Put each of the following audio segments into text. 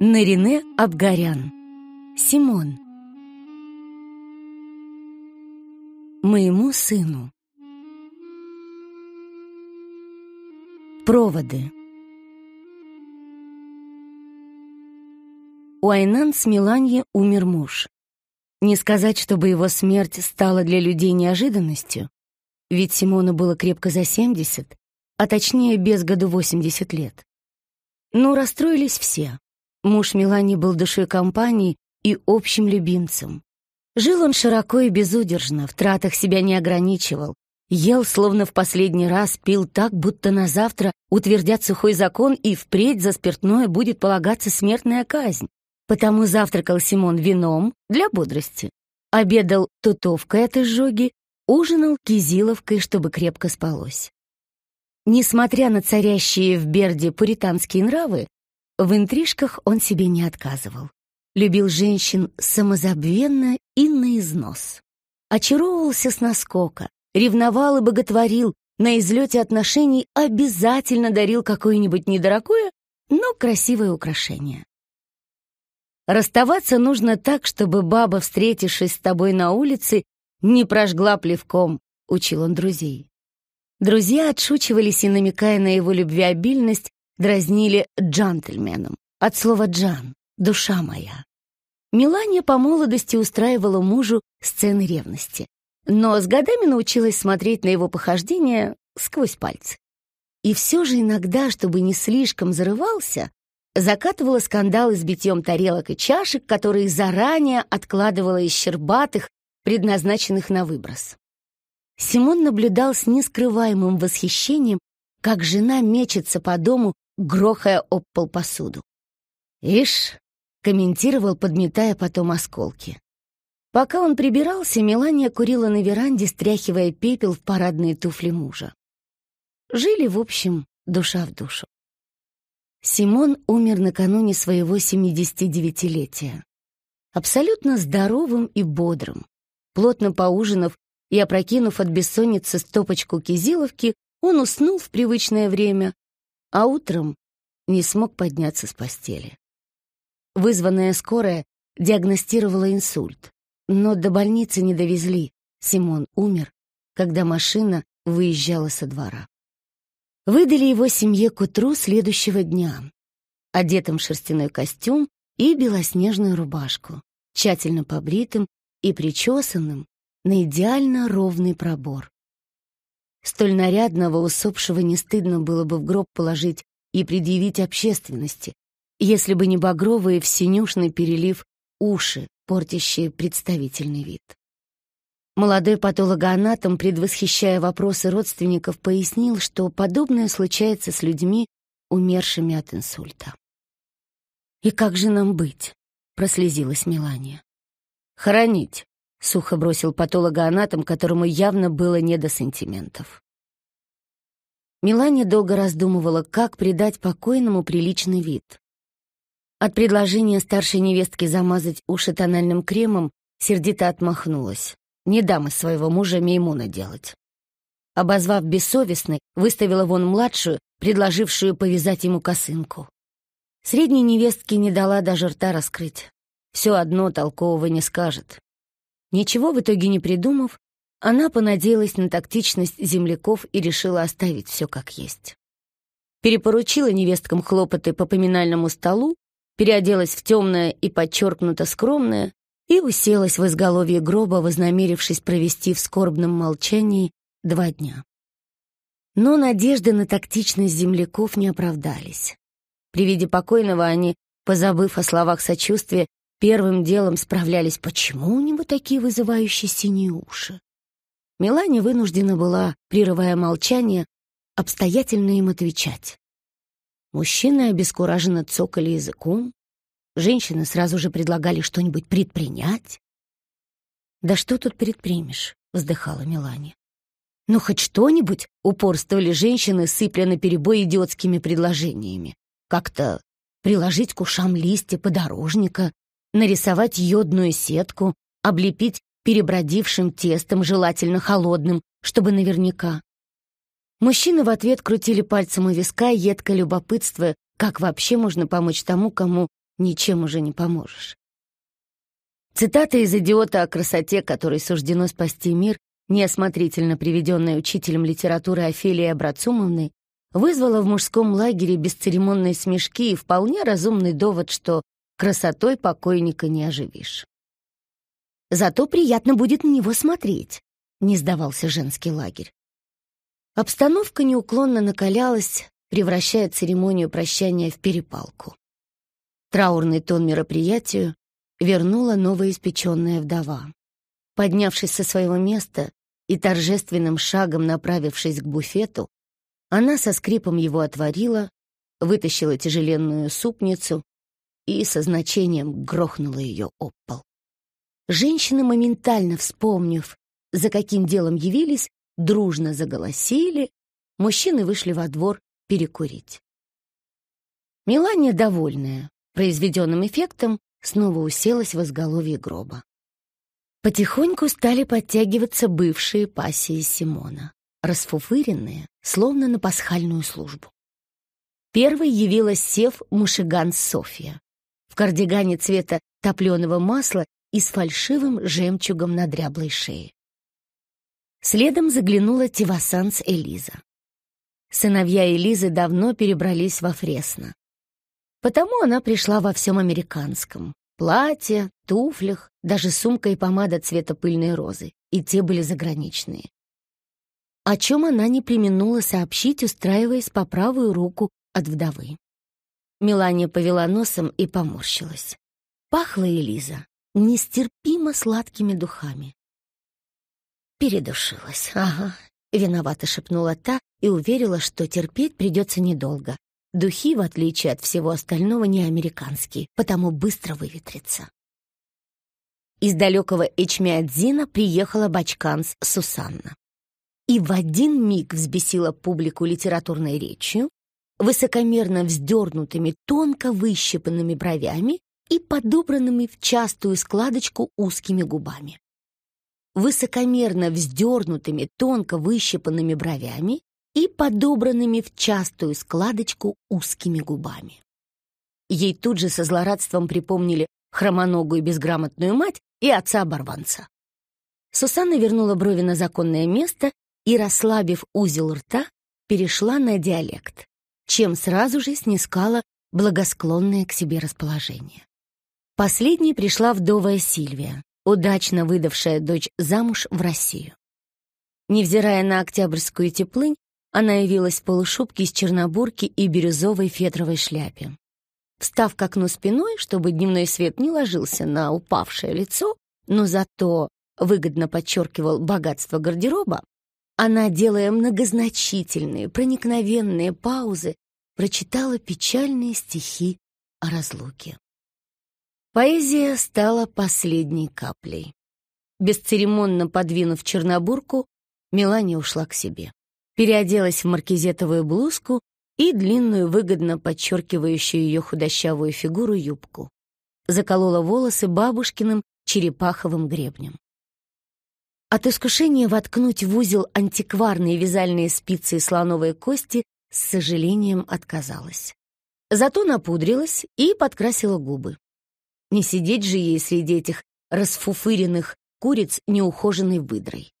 Нарине Абгарян. Симон. Моему сыну. Проводы. У Айнан с Миланье умер муж. Не сказать, чтобы его смерть стала для людей неожиданностью, ведь Симону было крепко за 70, а точнее без году 80 лет. Но расстроились все Муж Мелани был душой компании и общим любимцем. Жил он широко и безудержно, в тратах себя не ограничивал. Ел, словно в последний раз, пил так, будто на завтра утвердят сухой закон и впредь за спиртное будет полагаться смертная казнь. Потому завтракал Симон вином для бодрости. Обедал тутовкой от изжоги, ужинал кизиловкой, чтобы крепко спалось. Несмотря на царящие в Берде пуританские нравы, в интрижках он себе не отказывал. Любил женщин самозабвенно и на износ. Очаровывался с наскока, ревновал и боготворил, на излете отношений обязательно дарил какое-нибудь недорогое, но красивое украшение. Расставаться нужно так, чтобы баба, встретившись с тобой на улице, не прожгла плевком, — учил он друзей. Друзья отшучивались и, намекая на его любвеобильность, дразнили джентльменом, от слова «джан» — «душа моя». Милания по молодости устраивала мужу сцены ревности, но с годами научилась смотреть на его похождения сквозь пальцы. И все же иногда, чтобы не слишком зарывался, закатывала скандалы с битьем тарелок и чашек, которые заранее откладывала из щербатых, предназначенных на выброс. Симон наблюдал с нескрываемым восхищением, как жена мечется по дому грохая об пол посуду. «Ишь!» — комментировал, подметая потом осколки. Пока он прибирался, Мелания курила на веранде, стряхивая пепел в парадные туфли мужа. Жили, в общем, душа в душу. Симон умер накануне своего 79-летия. Абсолютно здоровым и бодрым. Плотно поужинав и опрокинув от бессонницы стопочку кизиловки, он уснул в привычное время, а утром не смог подняться с постели. Вызванная скорая диагностировала инсульт, но до больницы не довезли. Симон умер, когда машина выезжала со двора. Выдали его семье к утру следующего дня, одетым в шерстяной костюм и белоснежную рубашку, тщательно побритым и причесанным на идеально ровный пробор. Столь нарядного усопшего не стыдно было бы в гроб положить и предъявить общественности, если бы не багровые в синюшный перелив уши, портящие представительный вид. Молодой патологоанатом, предвосхищая вопросы родственников, пояснил, что подобное случается с людьми, умершими от инсульта. «И как же нам быть?» — прослезилась Мелания. «Хоронить», — сухо бросил патологоанатом, которому явно было не до сантиментов. Мелания долго раздумывала, как придать покойному приличный вид. От предложения старшей невестки замазать уши тональным кремом сердито отмахнулась. «Не дам из своего мужа меймуна делать». Обозвав бессовестной, выставила вон младшую, предложившую повязать ему косынку. Средней невестке не дала даже рта раскрыть. Все одно толкового не скажет. Ничего в итоге не придумав, она понадеялась на тактичность земляков и решила оставить все как есть. Перепоручила невесткам хлопоты по поминальному столу, переоделась в темное и подчеркнуто скромное и уселась в изголовье гроба, вознамерившись провести в скорбном молчании два дня. Но надежды на тактичность земляков не оправдались. При виде покойного они, позабыв о словах сочувствия, Первым делом справлялись, почему у него такие вызывающие синие уши. Мелания вынуждена была, прерывая молчание, обстоятельно им отвечать. Мужчины обескураженно цокали языком, женщины сразу же предлагали что-нибудь предпринять. «Да что тут предпримешь?» — вздыхала Мелания. «Ну, хоть что-нибудь!» — упорствовали женщины, сыпля наперебой идиотскими предложениями. «Как-то приложить к ушам листья подорожника, нарисовать йодную сетку, облепить перебродившим тестом, желательно холодным, чтобы наверняка. Мужчины в ответ крутили пальцем у виска, едко любопытствуя, как вообще можно помочь тому, кому ничем уже не поможешь. Цитата из «Идиота о красоте», которой суждено спасти мир, неосмотрительно приведенная учителем литературы Офелией Абрацумовной, вызвала в мужском лагере бесцеремонные смешки и вполне разумный довод, что красотой покойника не оживишь. Зато приятно будет на него смотреть, не сдавался женский лагерь. Обстановка неуклонно накалялась, превращая церемонию прощания в перепалку. Траурный тон мероприятию вернула новоиспеченная вдова. Поднявшись со своего места и торжественным шагом направившись к буфету, она со скрипом его отворила, вытащила тяжеленную супницу и со значением грохнула ее об пол. Женщины, моментально вспомнив, за каким делом явились, дружно заголосили, мужчины вышли во двор перекурить. Мелания, довольная произведенным эффектом, снова уселась в изголовье гроба. Потихоньку стали подтягиваться бывшие пассии Симона, расфуфыренные, словно на пасхальную службу. Первой явилась сев мушиган Софья, кардигане цвета топленого масла и с фальшивым жемчугом на дряблой шее. Следом заглянула тивасанс Элиза. Сыновья Элизы давно перебрались во Фресно. Потому она пришла во всем американском. Платье, туфлях, даже сумка и помада цвета пыльной розы. И те были заграничные. О чем она не применула сообщить, устраиваясь по правую руку от вдовы. Мелания повела носом и поморщилась. Пахла Элиза нестерпимо сладкими духами. Передушилась, ага, виновато шепнула та и уверила, что терпеть придется недолго. Духи, в отличие от всего остального, не американские, потому быстро выветрятся. Из далекого Эчмиадзина приехала бачканс Сусанна. И в один миг взбесила публику литературной речью, высокомерно вздернутыми тонко выщипанными бровями и подобранными в частую складочку узкими губами. Высокомерно вздернутыми тонко выщипанными бровями и подобранными в частую складочку узкими губами. Ей тут же со злорадством припомнили хромоногую безграмотную мать и отца-оборванца. Сусанна вернула брови на законное место и, расслабив узел рта, перешла на диалект чем сразу же снискала благосклонное к себе расположение. Последней пришла вдовая Сильвия, удачно выдавшая дочь замуж в Россию. Невзирая на октябрьскую теплынь, она явилась в полушубке из чернобурки и бирюзовой фетровой шляпе. Встав к окну спиной, чтобы дневной свет не ложился на упавшее лицо, но зато выгодно подчеркивал богатство гардероба, она, делая многозначительные, проникновенные паузы, прочитала печальные стихи о разлуке. Поэзия стала последней каплей. Бесцеремонно подвинув чернобурку, Мелания ушла к себе. Переоделась в маркизетовую блузку и длинную, выгодно подчеркивающую ее худощавую фигуру юбку. Заколола волосы бабушкиным черепаховым гребнем. От искушения воткнуть в узел антикварные вязальные спицы и слоновые кости с сожалением отказалась. Зато напудрилась и подкрасила губы. Не сидеть же ей среди этих расфуфыренных куриц неухоженной выдрой.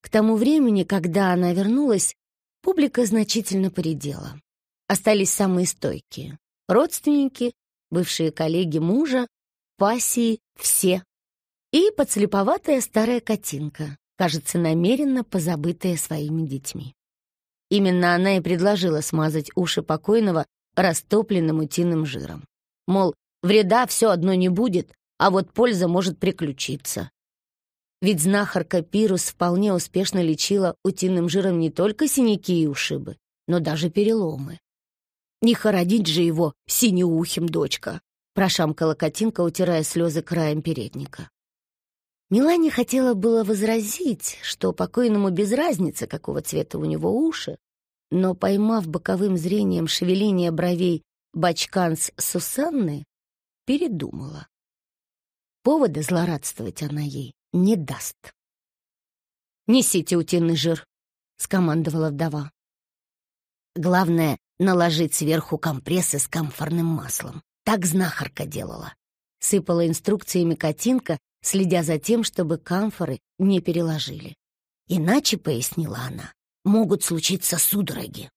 К тому времени, когда она вернулась, публика значительно поредела. Остались самые стойкие — родственники, бывшие коллеги мужа, пассии, все и подслеповатая старая котинка, кажется, намеренно позабытая своими детьми. Именно она и предложила смазать уши покойного растопленным утиным жиром. Мол, вреда все одно не будет, а вот польза может приключиться. Ведь знахарка Пирус вполне успешно лечила утиным жиром не только синяки и ушибы, но даже переломы. «Не хородить же его, синеухим дочка!» — прошамкала котинка, утирая слезы краем передника. Милане хотела было возразить, что покойному без разницы, какого цвета у него уши, но, поймав боковым зрением шевеление бровей бачканс Сусанны, передумала. Повода злорадствовать она ей не даст. «Несите утиный жир», — скомандовала вдова. «Главное — наложить сверху компрессы с камфорным маслом. Так знахарка делала», — сыпала инструкциями котинка следя за тем, чтобы камфоры не переложили. Иначе, — пояснила она, — могут случиться судороги.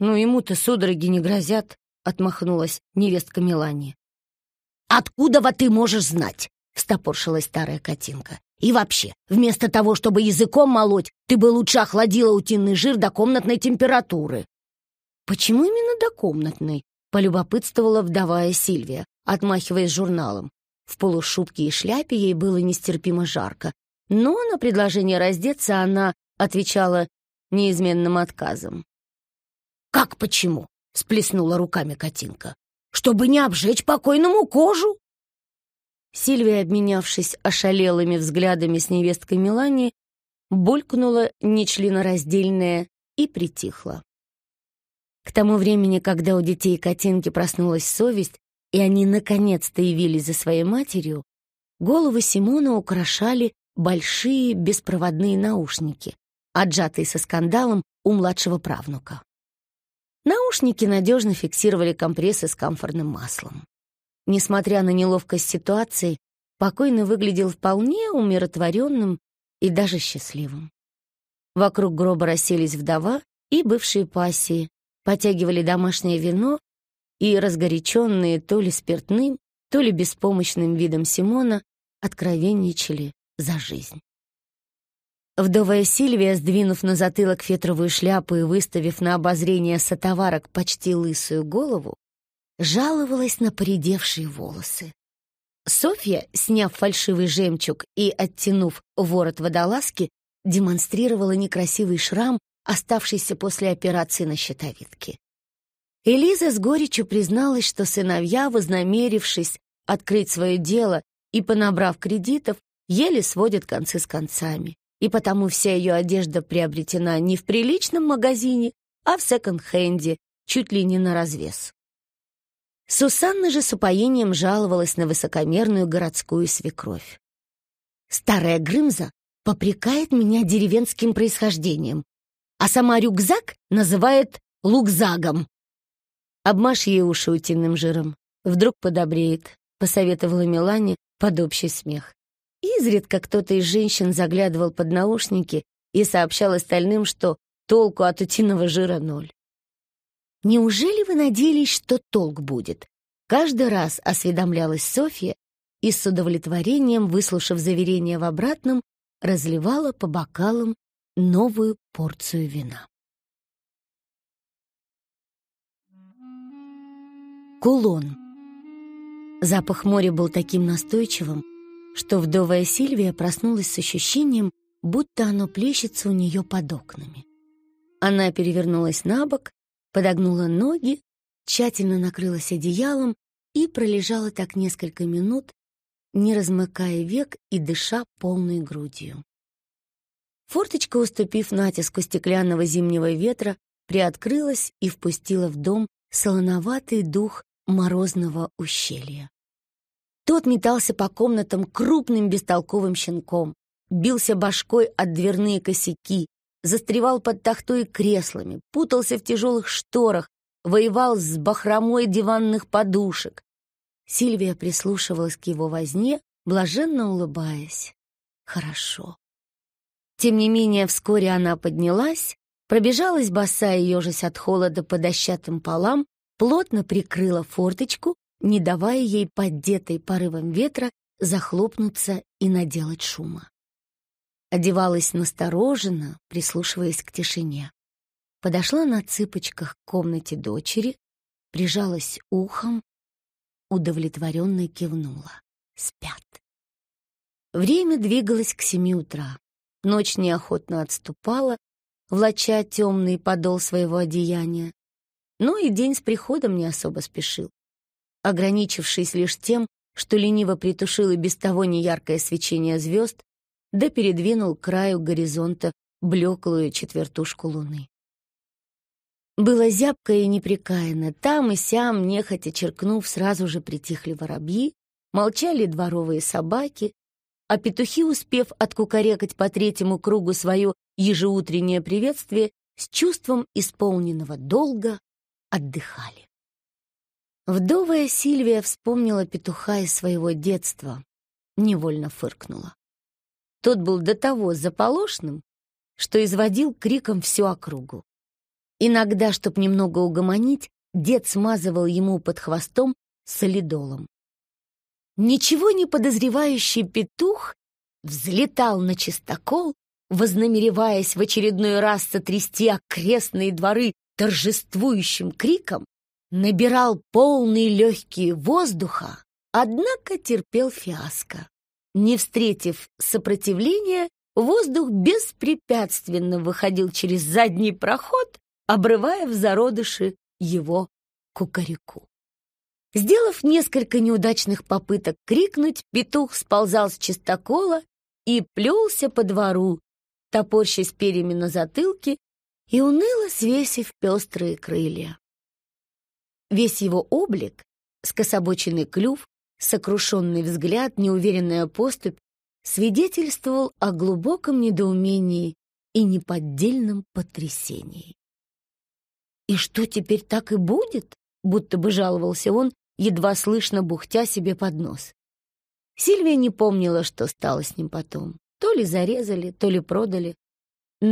«Ну ему-то судороги не грозят», — отмахнулась невестка Мелани. «Откуда-во ты можешь знать?» — стопоршилась старая котинка. «И вообще, вместо того, чтобы языком молоть, ты бы лучше охладила утиный жир до комнатной температуры». «Почему именно до комнатной?» — полюбопытствовала вдовая Сильвия, отмахиваясь журналом. В полушубке и шляпе ей было нестерпимо жарко, но на предложение раздеться она отвечала неизменным отказом. «Как почему?» — сплеснула руками Катинка. «Чтобы не обжечь покойному кожу!» Сильвия, обменявшись ошалелыми взглядами с невесткой Мелани, булькнула нечленораздельная и притихла. К тому времени, когда у детей Катинки проснулась совесть, и они наконец-то явились за своей матерью, головы Симона украшали большие беспроводные наушники, отжатые со скандалом у младшего правнука. Наушники надежно фиксировали компрессы с комфортным маслом. Несмотря на неловкость ситуации, покойный выглядел вполне умиротворенным и даже счастливым. Вокруг гроба расселись вдова и бывшие пассии, потягивали домашнее вино и разгоряченные то ли спиртным, то ли беспомощным видом Симона откровенничали за жизнь. Вдовая Сильвия, сдвинув на затылок фетровую шляпу и выставив на обозрение сотоварок почти лысую голову, жаловалась на поредевшие волосы. Софья, сняв фальшивый жемчуг и оттянув ворот водолазки, демонстрировала некрасивый шрам, оставшийся после операции на щитовидке. Элиза с горечью призналась, что сыновья, вознамерившись открыть свое дело и понабрав кредитов, еле сводят концы с концами. И потому вся ее одежда приобретена не в приличном магазине, а в секонд-хенде, чуть ли не на развес. Сусанна же с упоением жаловалась на высокомерную городскую свекровь. «Старая Грымза попрекает меня деревенским происхождением, а сама рюкзак называет лукзагом. Обмажь ей уши утиным жиром. Вдруг подобреет», — посоветовала Милане под общий смех. Изредка кто-то из женщин заглядывал под наушники и сообщал остальным, что толку от утиного жира ноль. «Неужели вы надеялись, что толк будет?» Каждый раз осведомлялась Софья и с удовлетворением, выслушав заверение в обратном, разливала по бокалам новую порцию вина. Кулон. Запах моря был таким настойчивым, что вдовая Сильвия проснулась с ощущением, будто оно плещется у нее под окнами. Она перевернулась на бок, подогнула ноги, тщательно накрылась одеялом и пролежала так несколько минут, не размыкая век и дыша полной грудью. Форточка, уступив натиску стеклянного зимнего ветра, приоткрылась и впустила в дом солоноватый дух морозного ущелья. Тот метался по комнатам крупным бестолковым щенком, бился башкой от дверные косяки, застревал под тахтой и креслами, путался в тяжелых шторах, воевал с бахромой диванных подушек. Сильвия прислушивалась к его возне, блаженно улыбаясь. Хорошо. Тем не менее, вскоре она поднялась, пробежалась босая, ежась от холода по дощатым полам, плотно прикрыла форточку, не давая ей, поддетой порывом ветра, захлопнуться и наделать шума. Одевалась настороженно, прислушиваясь к тишине. Подошла на цыпочках к комнате дочери, прижалась ухом, удовлетворенно кивнула. Спят. Время двигалось к семи утра. Ночь неохотно отступала, влача темный подол своего одеяния, но и день с приходом не особо спешил. Ограничившись лишь тем, что лениво притушил и без того неяркое свечение звезд, да передвинул к краю горизонта блеклую четвертушку луны. Было зябко и непрекаянно, там и сям, нехотя черкнув, сразу же притихли воробьи, молчали дворовые собаки, а петухи, успев откукарекать по третьему кругу свое ежеутреннее приветствие, с чувством исполненного долга отдыхали. Вдовая Сильвия вспомнила петуха из своего детства, невольно фыркнула. Тот был до того заполошным, что изводил криком всю округу. Иногда, чтоб немного угомонить, дед смазывал ему под хвостом солидолом. Ничего не подозревающий петух взлетал на чистокол, вознамереваясь в очередной раз сотрясти окрестные дворы торжествующим криком набирал полные легкие воздуха, однако терпел фиаско. Не встретив сопротивления, воздух беспрепятственно выходил через задний проход, обрывая в зародыши его кукареку. Сделав несколько неудачных попыток крикнуть, петух сползал с чистокола и плелся по двору, топорщась перьями на затылке и уныло свесив пестрые крылья. Весь его облик, скособоченный клюв, сокрушенный взгляд, неуверенная поступь, свидетельствовал о глубоком недоумении и неподдельном потрясении. «И что теперь так и будет?» — будто бы жаловался он, едва слышно бухтя себе под нос. Сильвия не помнила, что стало с ним потом. То ли зарезали, то ли продали,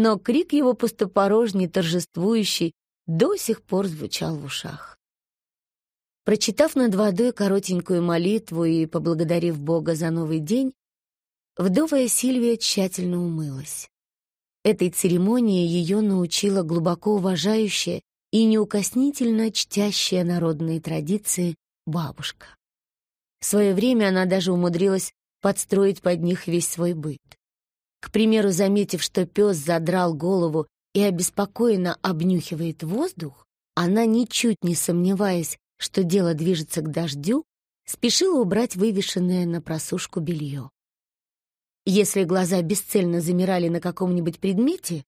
но крик его пустопорожний, торжествующий, до сих пор звучал в ушах. Прочитав над водой коротенькую молитву и поблагодарив Бога за новый день, вдовая Сильвия тщательно умылась. Этой церемонии ее научила глубоко уважающая и неукоснительно чтящая народные традиции бабушка. В свое время она даже умудрилась подстроить под них весь свой быт. К примеру, заметив, что пес задрал голову и обеспокоенно обнюхивает воздух, она, ничуть не сомневаясь, что дело движется к дождю, спешила убрать вывешенное на просушку белье. Если глаза бесцельно замирали на каком-нибудь предмете,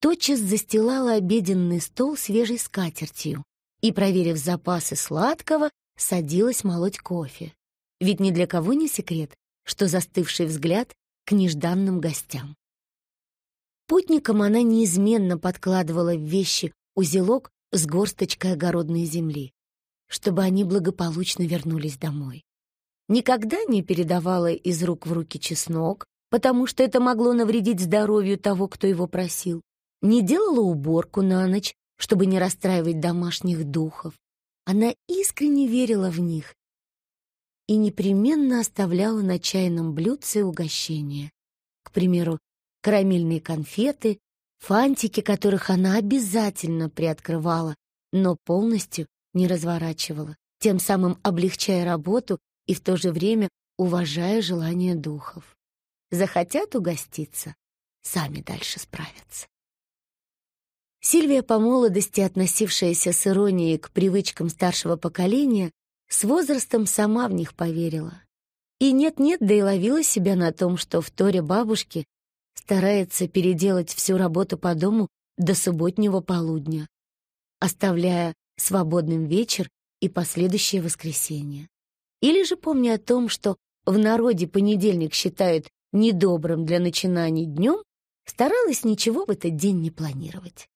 тотчас застилала обеденный стол свежей скатертью и, проверив запасы сладкого, садилась молоть кофе. Ведь ни для кого не секрет, что застывший взгляд к нежданным гостям. Путникам она неизменно подкладывала в вещи узелок с горсточкой огородной земли, чтобы они благополучно вернулись домой. Никогда не передавала из рук в руки чеснок, потому что это могло навредить здоровью того, кто его просил. Не делала уборку на ночь, чтобы не расстраивать домашних духов. Она искренне верила в них и непременно оставляла на чайном блюдце угощения. К примеру, карамельные конфеты, фантики, которых она обязательно приоткрывала, но полностью не разворачивала, тем самым облегчая работу и в то же время уважая желания духов. Захотят угоститься, сами дальше справятся. Сильвия, по молодости относившаяся с иронией к привычкам старшего поколения, с возрастом сама в них поверила. И нет-нет, да и ловила себя на том, что в Торе бабушки старается переделать всю работу по дому до субботнего полудня, оставляя свободным вечер и последующее воскресенье. Или же помня о том, что в народе понедельник считают недобрым для начинаний днем, старалась ничего в этот день не планировать.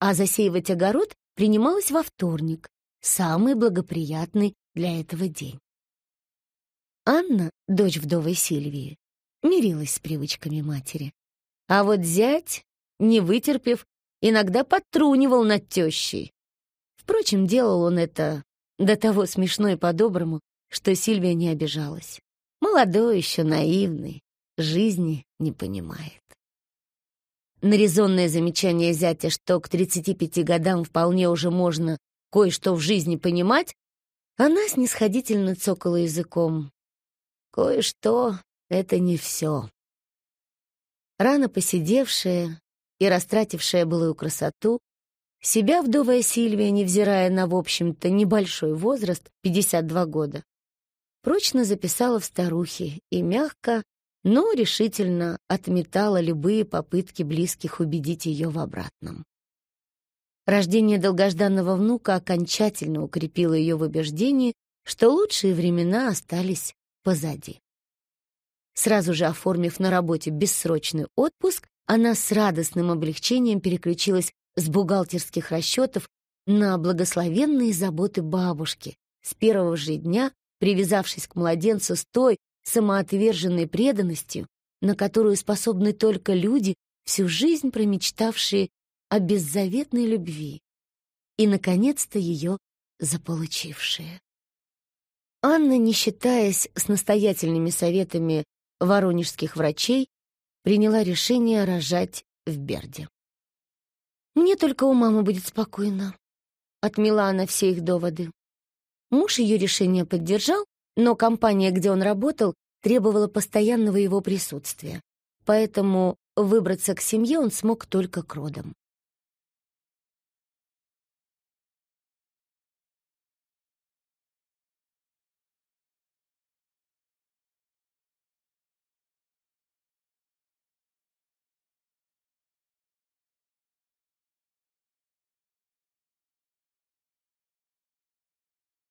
А засеивать огород принималось во вторник, самый благоприятный для этого день. Анна, дочь вдовы Сильвии, мирилась с привычками матери. А вот зять, не вытерпев, иногда подтрунивал над тещей. Впрочем, делал он это до того смешно и по-доброму, что Сильвия не обижалась. Молодой еще, наивный, жизни не понимает. Нарезонное замечание зятя, что к 35 годам вполне уже можно кое-что в жизни понимать, она снисходительно цокала языком. Кое-что — это не все. Рано посидевшая и растратившая былую красоту, себя вдовая Сильвия, невзирая на, в общем-то, небольшой возраст, 52 года, прочно записала в старухи и мягко, но решительно отметала любые попытки близких убедить ее в обратном. Рождение долгожданного внука окончательно укрепило ее в убеждении, что лучшие времена остались позади. Сразу же оформив на работе бессрочный отпуск, она с радостным облегчением переключилась с бухгалтерских расчетов на благословенные заботы бабушки, с первого же дня привязавшись к младенцу с той самоотверженной преданностью, на которую способны только люди, всю жизнь промечтавшие о беззаветной любви и, наконец-то, ее заполучившие. Анна, не считаясь с настоятельными советами воронежских врачей, приняла решение рожать в Берде. «Мне только у мамы будет спокойно», — отмела она все их доводы. Муж ее решение поддержал, но компания, где он работал, требовала постоянного его присутствия, поэтому выбраться к семье он смог только к родам.